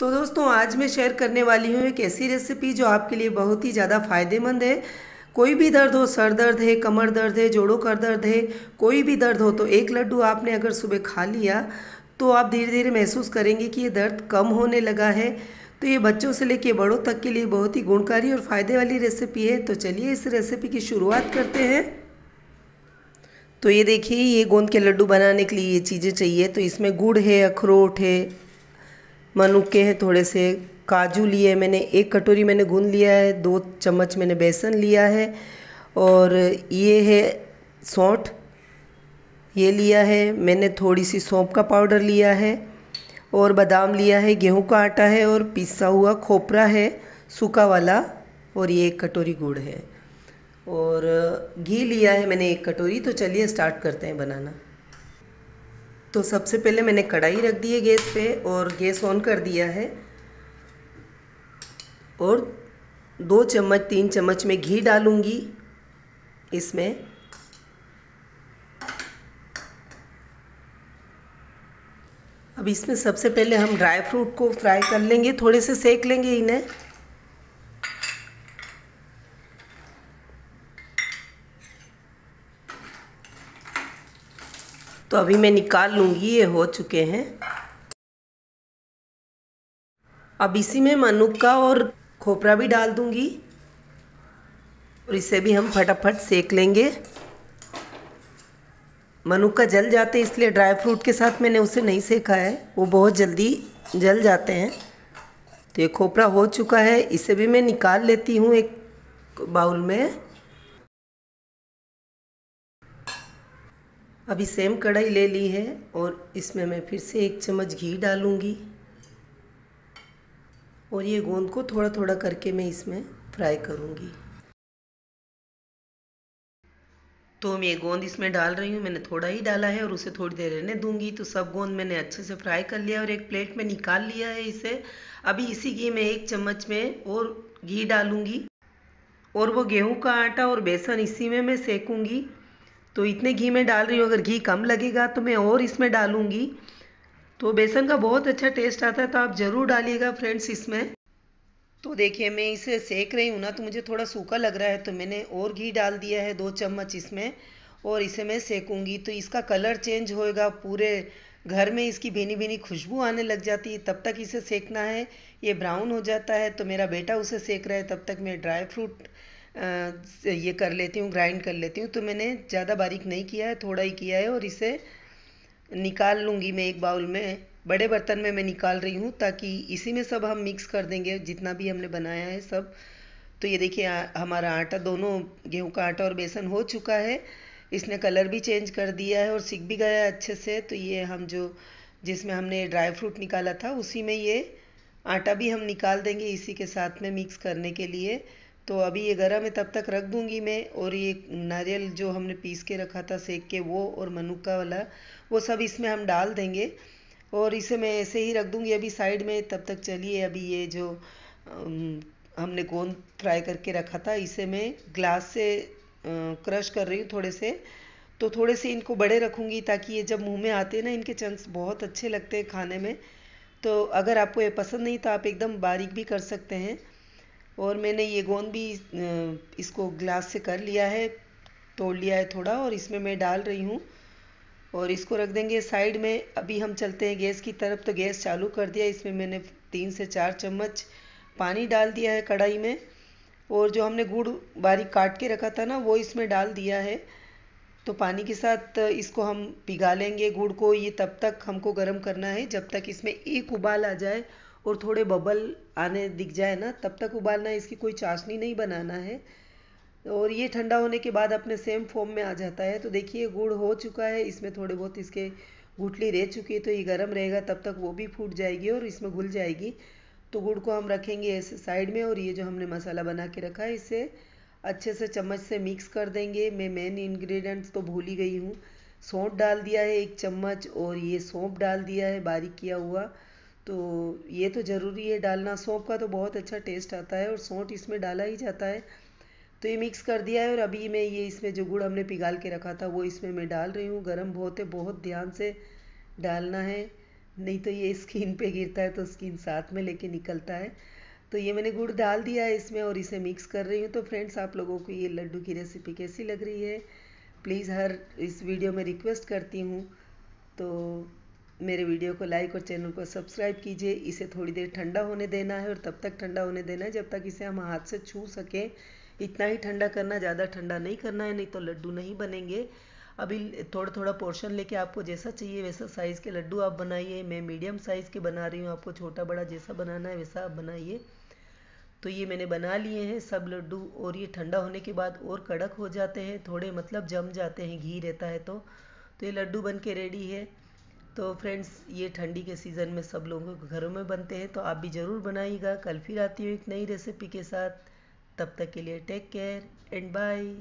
तो दोस्तों आज मैं शेयर करने वाली हूँ एक ऐसी रेसिपी जो आपके लिए बहुत ही ज़्यादा फायदेमंद है कोई भी दर्द हो सर दर्द है कमर दर्द है जोड़ों का दर्द है कोई भी दर्द हो तो एक लड्डू आपने अगर सुबह खा लिया तो आप धीरे धीरे महसूस करेंगे कि ये दर्द कम होने लगा है तो ये बच्चों से लेके बड़ों तक के लिए बहुत ही गुणकारी और फायदे वाली रेसिपी है तो चलिए इस रेसिपी की शुरुआत करते हैं तो ये देखिए ये गोंद के लड्डू बनाने के लिए ये चीज़ें चाहिए तो इसमें गुड़ है अखरोट है मनुके हैं थोड़े से काजू लिए मैंने एक कटोरी मैंने गूँद लिया है दो चम्मच मैंने बेसन लिया है और ये है सौंठ ये लिया है मैंने थोड़ी सी सौंप का पाउडर लिया है और बादाम लिया है गेहूं का आटा है और पिसा हुआ खोपरा है सूखा वाला और ये एक कटोरी गुड़ है और घी लिया है मैंने एक कटोरी तो चलिए स्टार्ट करते हैं बनाना तो सबसे पहले मैंने कढ़ाई रख दी है गैस पे और गैस ऑन कर दिया है और दो चम्मच तीन चम्मच में घी डालूंगी इसमें अब इसमें सबसे पहले हम ड्राई फ्रूट को फ्राई कर लेंगे थोड़े से सेक लेंगे इन्हें तो अभी मैं निकाल लूँगी ये हो चुके हैं अब इसी में मनुक्का और खोपरा भी डाल दूँगी और इसे भी हम फटाफट सेक लेंगे मनुक्का जल जाते इसलिए ड्राई फ्रूट के साथ मैंने उसे नहीं सेका है वो बहुत जल्दी जल जाते हैं तो ये खोपरा हो चुका है इसे भी मैं निकाल लेती हूँ एक बाउल में अभी सेम कढ़ाई ले ली है और इसमें मैं फिर से एक चम्मच घी डालूँगी और ये गोंद को थोड़ा थोड़ा करके मैं इसमें फ्राई करूँगी तो मैं ये गोंद इसमें डाल रही हूँ मैंने थोड़ा ही डाला है और उसे थोड़ी देर रहने दूंगी तो सब गोंद मैंने अच्छे से फ्राई कर लिया और एक प्लेट में निकाल लिया है इसे अभी इसी घी में एक चम्मच में और घी डालूंगी और वो गेहूं का आटा और बेसन इसी में मैं सेकूंगी तो इतने घी में डाल रही हूँ अगर घी कम लगेगा तो मैं और इसमें डालूँगी तो बेसन का बहुत अच्छा टेस्ट आता है तो आप ज़रूर डालिएगा फ्रेंड्स इसमें तो देखिए मैं इसे सेक रही हूँ ना तो मुझे थोड़ा सूखा लग रहा है तो मैंने और घी डाल दिया है दो चम्मच इसमें और इसे मैं सेकूँगी तो इसका कलर चेंज होएगा पूरे घर में इसकी भीनी भीनी खुशबू आने लग जाती है तब तक इसे सेकना है ये ब्राउन हो जाता है तो मेरा बेटा उसे सेक रहा है तब तक मैं ड्राई फ्रूट ये कर लेती हूँ ग्राइंड कर लेती हूँ तो मैंने ज़्यादा बारीक नहीं किया है थोड़ा ही किया है और इसे निकाल लूँगी मैं एक बाउल में बड़े बर्तन में मैं निकाल रही हूँ ताकि इसी में सब हम मिक्स कर देंगे जितना भी हमने बनाया है सब तो ये देखिए हमारा आटा दोनों गेहूँ का आटा और बेसन हो चुका है इसने कलर भी चेंज कर दिया है और सीख भी गया है अच्छे से तो ये हम जो जिसमें हमने ड्राई फ्रूट निकाला था उसी में ये आटा भी हम निकाल देंगे इसी के साथ में मिक्स करने के लिए तो अभी ये गर्म है तब तक रख दूँगी मैं और ये नारियल जो हमने पीस के रखा था सेक के वो और मनुका वाला वो सब इसमें हम डाल देंगे और इसे मैं ऐसे ही रख दूँगी अभी साइड में तब तक चलिए अभी ये जो हमने गोंद फ्राई करके रखा था इसे मैं ग्लास से क्रश कर रही हूँ थोड़े से तो थोड़े से इनको बड़े रखूँगी ताकि ये जब मुँह में आते हैं ना इनके चंक्स बहुत अच्छे लगते हैं खाने में तो अगर आपको ये पसंद नहीं तो आप एकदम बारीक भी कर सकते हैं और मैंने ये गोंद भी इसको ग्लास से कर लिया है तोड़ लिया है थोड़ा और इसमें मैं डाल रही हूँ और इसको रख देंगे साइड में अभी हम चलते हैं गैस की तरफ तो गैस चालू कर दिया इसमें मैंने तीन से चार चम्मच पानी डाल दिया है कढ़ाई में और जो हमने गुड़ बारीक काट के रखा था ना वो इसमें डाल दिया है तो पानी के साथ इसको हम पिघा लेंगे गुड़ को ये तब तक हमको गर्म करना है जब तक इसमें एक उबाल आ जाए और थोड़े बबल आने दिख जाए ना तब तक उबालना है इसकी कोई चाशनी नहीं बनाना है और ये ठंडा होने के बाद अपने सेम फॉर्म में आ जाता है तो देखिए गुड़ हो चुका है इसमें थोड़े बहुत इसके गुटली रह चुकी है तो ये गर्म रहेगा तब तक वो भी फूट जाएगी और इसमें घुल जाएगी तो गुड़ को हम रखेंगे ऐसे साइड में और ये जो हमने मसाला बना के रखा है इसे अच्छे से चम्मच से मिक्स कर देंगे मैं मेन इन्ग्रीडियंट्स तो भूल ही गई हूँ सौंप डाल दिया है एक चम्मच और ये सौंप डाल दिया है बारीक किया हुआ तो ये तो ज़रूरी है डालना सौंफ का तो बहुत अच्छा टेस्ट आता है और सौंठ इसमें डाला ही जाता है तो ये मिक्स कर दिया है और अभी मैं ये इसमें जो गुड़ हमने पिघाल के रखा था वो इसमें मैं डाल रही हूँ गर्म बहुत है बहुत ध्यान से डालना है नहीं तो ये स्किन पे गिरता है तो स्किन साथ में लेके निकलता है तो ये मैंने गुड़ डाल दिया है इसमें और इसे मिक्स कर रही हूँ तो फ्रेंड्स आप लोगों को ये लड्डू की रेसिपी कैसी लग रही है प्लीज़ हर इस वीडियो में रिक्वेस्ट करती हूँ तो मेरे वीडियो को लाइक और चैनल को सब्सक्राइब कीजिए इसे थोड़ी देर ठंडा होने देना है और तब तक ठंडा होने देना है जब तक इसे हम हाथ से छू सकें इतना ही ठंडा करना ज़्यादा ठंडा नहीं करना है नहीं तो लड्डू नहीं बनेंगे अभी थोड़ा थोड़ा पोर्शन लेके आपको जैसा चाहिए वैसा साइज़ के लड्डू आप बनाइए मैं मीडियम साइज़ के बना रही हूँ आपको छोटा बड़ा जैसा बनाना है वैसा आप बनाइए तो ये मैंने बना लिए हैं सब लड्डू और ये ठंडा होने के बाद और कड़क हो जाते हैं थोड़े मतलब जम जाते हैं घी रहता है तो तो ये लड्डू बन के रेडी है तो फ्रेंड्स ये ठंडी के सीज़न में सब लोगों के घरों में बनते हैं तो आप भी ज़रूर बनाइएगा कल फिर आती हूँ एक नई रेसिपी के साथ तब तक के लिए टेक केयर एंड बाय